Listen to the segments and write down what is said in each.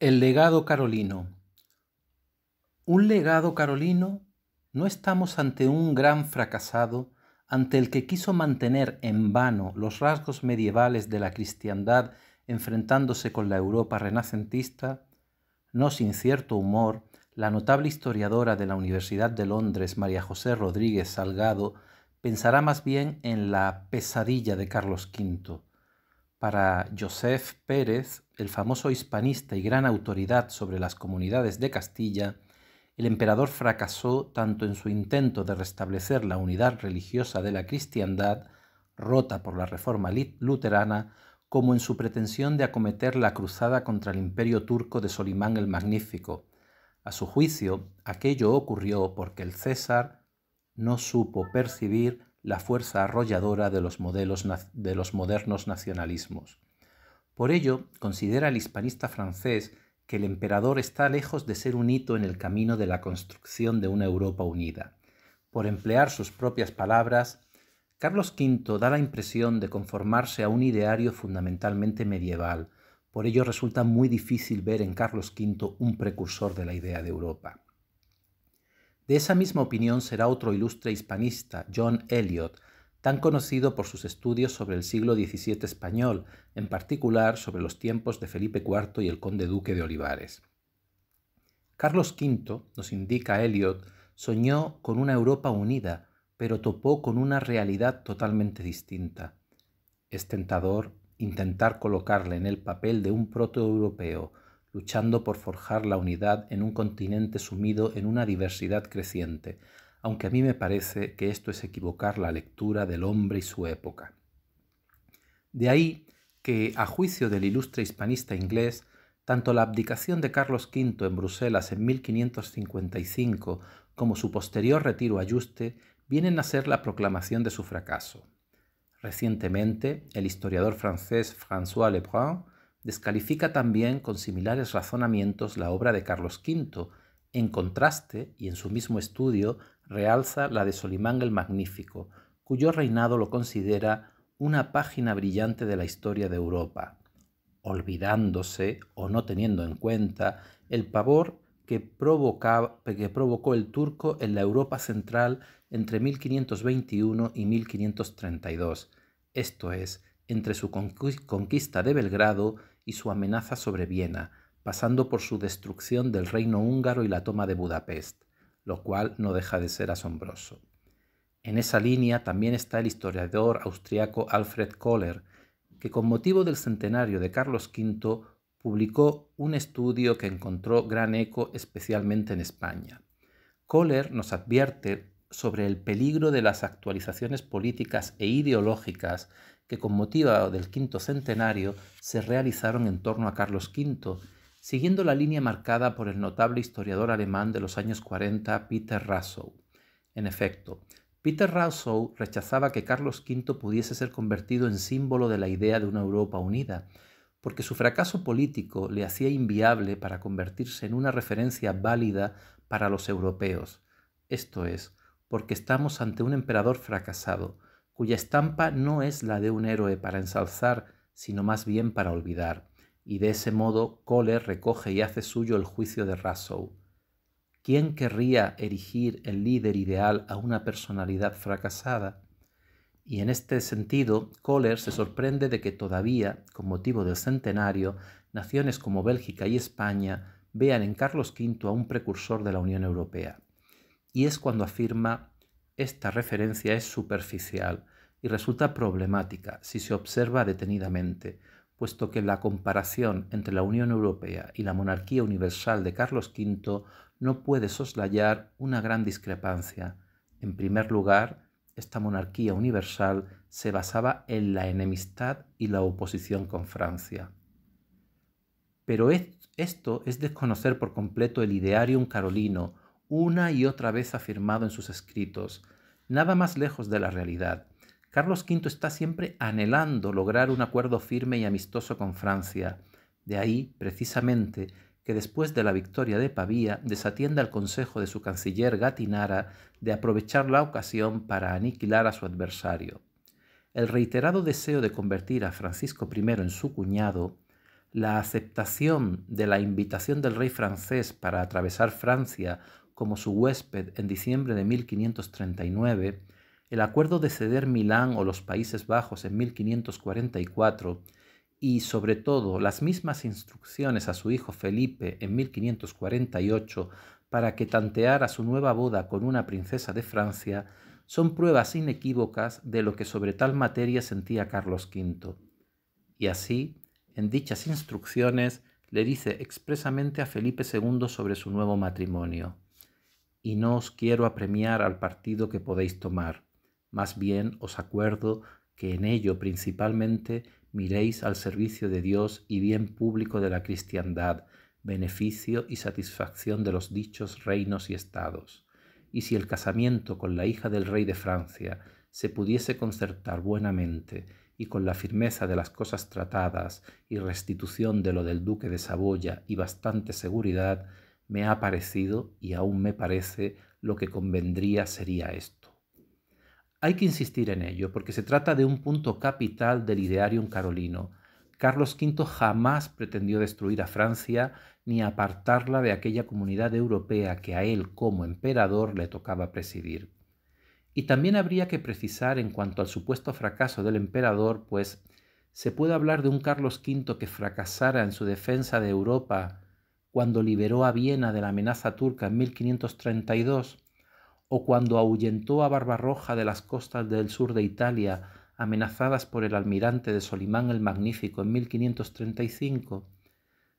El legado carolino. Un legado carolino, no estamos ante un gran fracasado, ante el que quiso mantener en vano los rasgos medievales de la cristiandad enfrentándose con la Europa renacentista, no sin cierto humor, la notable historiadora de la Universidad de Londres, María José Rodríguez Salgado, pensará más bien en la pesadilla de Carlos V para Joseph Pérez, el famoso hispanista y gran autoridad sobre las comunidades de Castilla, el emperador fracasó tanto en su intento de restablecer la unidad religiosa de la cristiandad, rota por la reforma luterana, como en su pretensión de acometer la cruzada contra el imperio turco de Solimán el Magnífico. A su juicio, aquello ocurrió porque el César no supo percibir la fuerza arrolladora de los, modelos de los modernos nacionalismos. Por ello, considera el hispanista francés que el emperador está lejos de ser un hito en el camino de la construcción de una Europa unida. Por emplear sus propias palabras, Carlos V da la impresión de conformarse a un ideario fundamentalmente medieval, por ello resulta muy difícil ver en Carlos V un precursor de la idea de Europa. De esa misma opinión será otro ilustre hispanista, John Eliot, tan conocido por sus estudios sobre el siglo XVII español, en particular sobre los tiempos de Felipe IV y el conde duque de Olivares. Carlos V, nos indica Eliot, soñó con una Europa unida, pero topó con una realidad totalmente distinta. Es tentador intentar colocarle en el papel de un protoeuropeo, europeo luchando por forjar la unidad en un continente sumido en una diversidad creciente, aunque a mí me parece que esto es equivocar la lectura del hombre y su época. De ahí que, a juicio del ilustre hispanista inglés, tanto la abdicación de Carlos V en Bruselas en 1555 como su posterior retiro a Juste vienen a ser la proclamación de su fracaso. Recientemente, el historiador francés François Lebrun descalifica también con similares razonamientos la obra de Carlos V, en contraste, y en su mismo estudio, realza la de Solimán el Magnífico, cuyo reinado lo considera una página brillante de la historia de Europa, olvidándose o no teniendo en cuenta el pavor que, provocó el turco en la Europa central entre 1521 y 1532, esto es, entre su conquista de Belgrado y su amenaza sobre Viena, pasando por su destrucción del reino húngaro y la toma de Budapest, lo cual no deja de ser asombroso. En esa línea también está el historiador austriaco Alfred Kohler, que con motivo del centenario de Carlos V publicó un estudio que encontró gran eco especialmente en España. Kohler nos advierte sobre el peligro de las actualizaciones políticas e ideológicas que con motivo del quinto centenario se realizaron en torno a Carlos V, siguiendo la línea marcada por el notable historiador alemán de los años 40, Peter Rassow. En efecto, Peter Rassow rechazaba que Carlos V pudiese ser convertido en símbolo de la idea de una Europa unida, porque su fracaso político le hacía inviable para convertirse en una referencia válida para los europeos. Esto es, porque estamos ante un emperador fracasado, cuya estampa no es la de un héroe para ensalzar, sino más bien para olvidar, y de ese modo Kohler recoge y hace suyo el juicio de Rassow. ¿Quién querría erigir el líder ideal a una personalidad fracasada? Y en este sentido, Kohler se sorprende de que todavía, con motivo del centenario, naciones como Bélgica y España vean en Carlos V a un precursor de la Unión Europea. Y es cuando afirma esta referencia es superficial y resulta problemática si se observa detenidamente, puesto que la comparación entre la Unión Europea y la monarquía universal de Carlos V no puede soslayar una gran discrepancia. En primer lugar, esta monarquía universal se basaba en la enemistad y la oposición con Francia. Pero esto es desconocer por completo el idearium carolino una y otra vez afirmado en sus escritos, nada más lejos de la realidad. Carlos V está siempre anhelando lograr un acuerdo firme y amistoso con Francia. De ahí, precisamente, que después de la victoria de Pavía desatienda el consejo de su canciller Gatinara de aprovechar la ocasión para aniquilar a su adversario. El reiterado deseo de convertir a Francisco I en su cuñado, la aceptación de la invitación del rey francés para atravesar Francia como su huésped en diciembre de 1539, el acuerdo de ceder Milán o los Países Bajos en 1544 y, sobre todo, las mismas instrucciones a su hijo Felipe en 1548 para que tanteara su nueva boda con una princesa de Francia, son pruebas inequívocas de lo que sobre tal materia sentía Carlos V. Y así, en dichas instrucciones, le dice expresamente a Felipe II sobre su nuevo matrimonio y no os quiero apremiar al partido que podéis tomar. Más bien os acuerdo que en ello principalmente miréis al servicio de Dios y bien público de la cristiandad, beneficio y satisfacción de los dichos reinos y estados. Y si el casamiento con la hija del rey de Francia se pudiese concertar buenamente y con la firmeza de las cosas tratadas y restitución de lo del duque de Saboya y bastante seguridad, me ha parecido y aún me parece lo que convendría sería esto. Hay que insistir en ello porque se trata de un punto capital del ideario carolino. Carlos V jamás pretendió destruir a Francia ni apartarla de aquella comunidad europea que a él como emperador le tocaba presidir. Y también habría que precisar en cuanto al supuesto fracaso del emperador, pues se puede hablar de un Carlos V que fracasara en su defensa de Europa cuando liberó a Viena de la amenaza turca en 1532, o cuando ahuyentó a Barbarroja de las costas del sur de Italia amenazadas por el almirante de Solimán el Magnífico en 1535,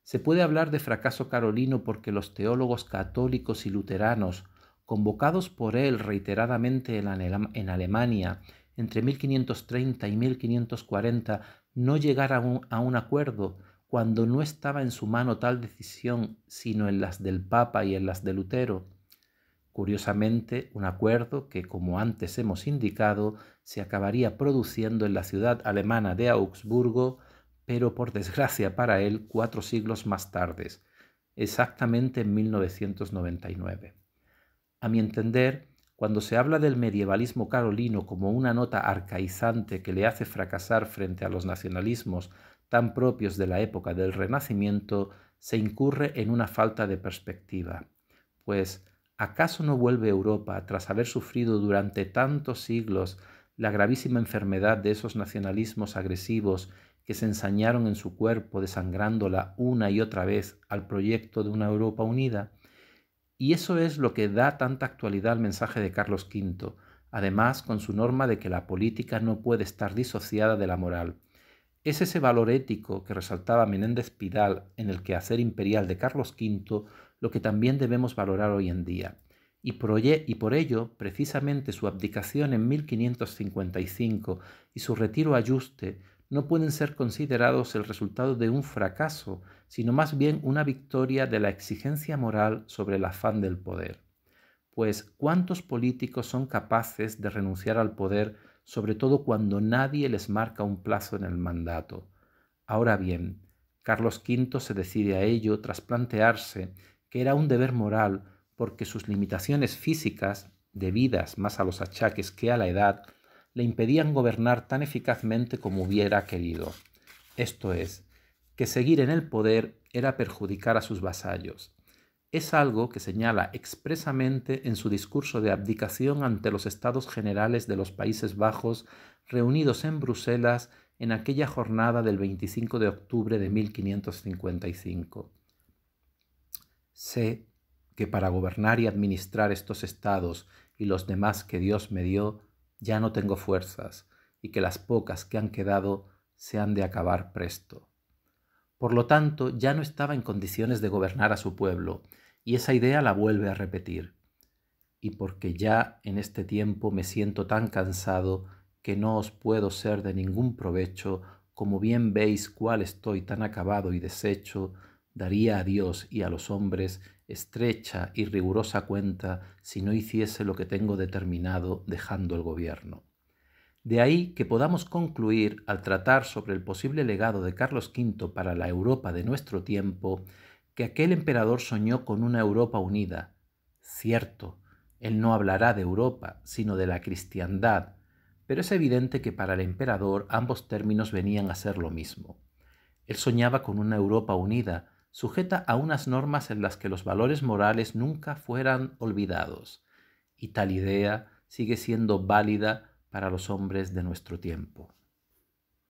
se puede hablar de fracaso carolino porque los teólogos católicos y luteranos, convocados por él reiteradamente en, Alemania entre 1530 y 1540, no llegaron a un acuerdo cuando no estaba en su mano tal decisión, sino en las del Papa y en las de Lutero. Curiosamente, un acuerdo que, como antes hemos indicado, se acabaría produciendo en la ciudad alemana de Augsburgo, pero por desgracia para él cuatro siglos más tarde, exactamente en 1999. A mi entender, cuando se habla del medievalismo carolino como una nota arcaizante que le hace fracasar frente a los nacionalismos tan propios de la época del Renacimiento, se incurre en una falta de perspectiva, pues ¿acaso no vuelve Europa, tras haber sufrido durante tantos siglos la gravísima enfermedad de esos nacionalismos agresivos que se ensañaron en su cuerpo desangrándola una y otra vez al proyecto de una Europa unida? Y eso es lo que da tanta actualidad al mensaje de Carlos V, además con su norma de que la política no puede estar disociada de la moral, es ese valor ético que resaltaba Menéndez Pidal en el quehacer imperial de Carlos V lo que también debemos valorar hoy en día. Y, por ello, precisamente su abdicación en 1555 y su retiro a Yuste no pueden ser considerados el resultado de un fracaso, sino más bien una victoria de la exigencia moral sobre el afán del poder. Pues, ¿cuántos políticos son capaces de renunciar al poder sobre todo cuando nadie les marca un plazo en el mandato. Ahora bien, Carlos V se decide a ello tras plantearse que era un deber moral porque sus limitaciones físicas, debidas más a los achaques que a la edad, le impedían gobernar tan eficazmente como hubiera querido. Esto es, que seguir en el poder era perjudicar a sus vasallos es algo que señala expresamente en su discurso de abdicación ante los estados generales de los Países Bajos reunidos en Bruselas en aquella jornada del 25 de octubre de 1555. Sé que para gobernar y administrar estos estados y los demás que Dios me dio, ya no tengo fuerzas, y que las pocas que han quedado se han de acabar presto. Por lo tanto, ya no estaba en condiciones de gobernar a su pueblo, y esa idea la vuelve a repetir. Y porque ya en este tiempo me siento tan cansado que no os puedo ser de ningún provecho, como bien veis cuál estoy tan acabado y deshecho, daría a Dios y a los hombres estrecha y rigurosa cuenta si no hiciese lo que tengo determinado dejando el gobierno. De ahí que podamos concluir, al tratar sobre el posible legado de Carlos V para la Europa de nuestro tiempo, que aquel emperador soñó con una Europa unida. Cierto, él no hablará de Europa, sino de la cristiandad, pero es evidente que para el emperador ambos términos venían a ser lo mismo. Él soñaba con una Europa unida, sujeta a unas normas en las que los valores morales nunca fueran olvidados, y tal idea sigue siendo válida para los hombres de nuestro tiempo.